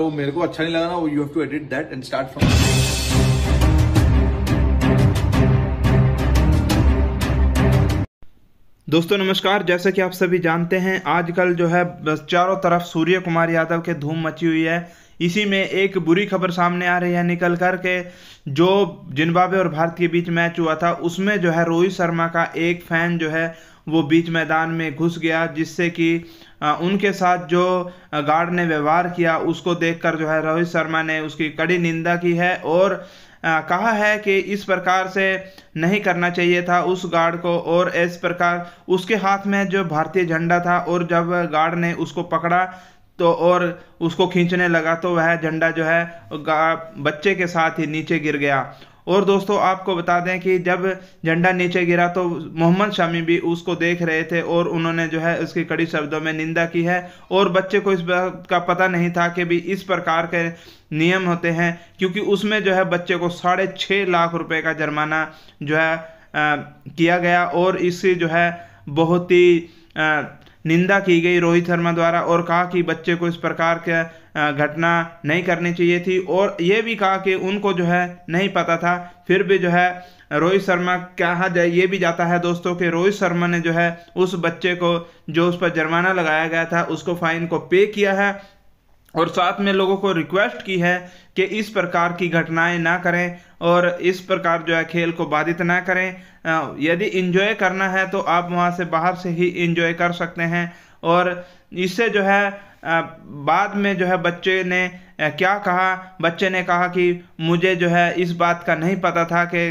वो तो मेरे को अच्छा नहीं लगा ना वो you have to edit that and start from दोस्तों नमस्कार जैसे कि आप सभी जानते हैं आजकल जो है चारों तरफ सूर्य कुमार यादव के धूम मची हुई है इसी में एक बुरी खबर सामने आ रही है निकल कर के जो जिम्बाब्वे और भारत के बीच मैच हुआ था उसमें जो है रोहित शर्मा का एक फैन जो है वो बीच मैदान में घुस गया जिससे कि उनके साथ जो गार्ड ने व्यवहार किया उसको देखकर जो है रोहित शर्मा ने उसकी कड़ी निंदा की है और कहा है कि इस प्रकार से नहीं करना चाहिए था उस गार्ड को और इस प्रकार उसके हाथ में जो भारतीय झंडा था और जब गार्ड ने उसको पकड़ा तो और उसको खींचने लगा तो वह झंडा जो है बच्चे के साथ ही नीचे गिर गया और दोस्तों आपको बता दें कि जब झंडा नीचे गिरा तो मोहम्मद शामी भी उसको देख रहे थे और उन्होंने जो है उसकी कड़ी शब्दों में निंदा की है और बच्चे को इस बात का पता नहीं था कि भी इस प्रकार के नियम होते हैं क्योंकि उसमें जो है बच्चे को साढ़े छः लाख रुपए का जुर्माना जो है आ, किया गया और इससे जो है बहुत ही निंदा की गई रोहित शर्मा द्वारा और कहा कि बच्चे को इस प्रकार के घटना नहीं करनी चाहिए थी और ये भी कहा कि उनको जो है नहीं पता था फिर भी जो है रोहित शर्मा कहा जाए ये भी जाता है दोस्तों कि रोहित शर्मा ने जो है उस बच्चे को जो उस पर जुर्माना लगाया गया था उसको फाइन को पे किया है और साथ में लोगों को रिक्वेस्ट की है कि इस प्रकार की घटनाएं ना करें और इस प्रकार जो है खेल को बाधित ना करें यदि इन्जॉय करना है तो आप वहाँ से बाहर से ही इंजॉय कर सकते हैं और इससे जो है बाद में जो है बच्चे ने क्या कहा बच्चे ने कहा कि मुझे जो है इस बात का नहीं पता था कि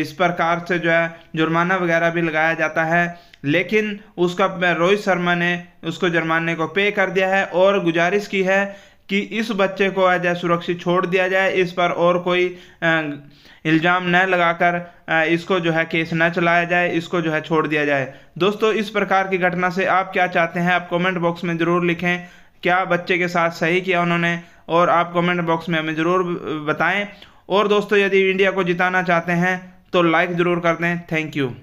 इस प्रकार से जो है जुर्माना वगैरह भी लगाया जाता है लेकिन उसका रोहित शर्मा ने उसको जुर्माने को पे कर दिया है और गुजारिश की है कि इस बच्चे को आज सुरक्षित छोड़ दिया जाए इस पर और कोई इल्ज़ाम न लगाकर इसको जो है केस न चलाया जाए इसको जो है छोड़ दिया जाए दोस्तों इस प्रकार की घटना से आप क्या चाहते हैं आप कमेंट बॉक्स में ज़रूर लिखें क्या बच्चे के साथ सही किया उन्होंने और आप कमेंट बॉक्स में हमें ज़रूर बताएं और दोस्तों यदि इंडिया को जिताना चाहते हैं तो लाइक ज़रूर कर दें थैंक यू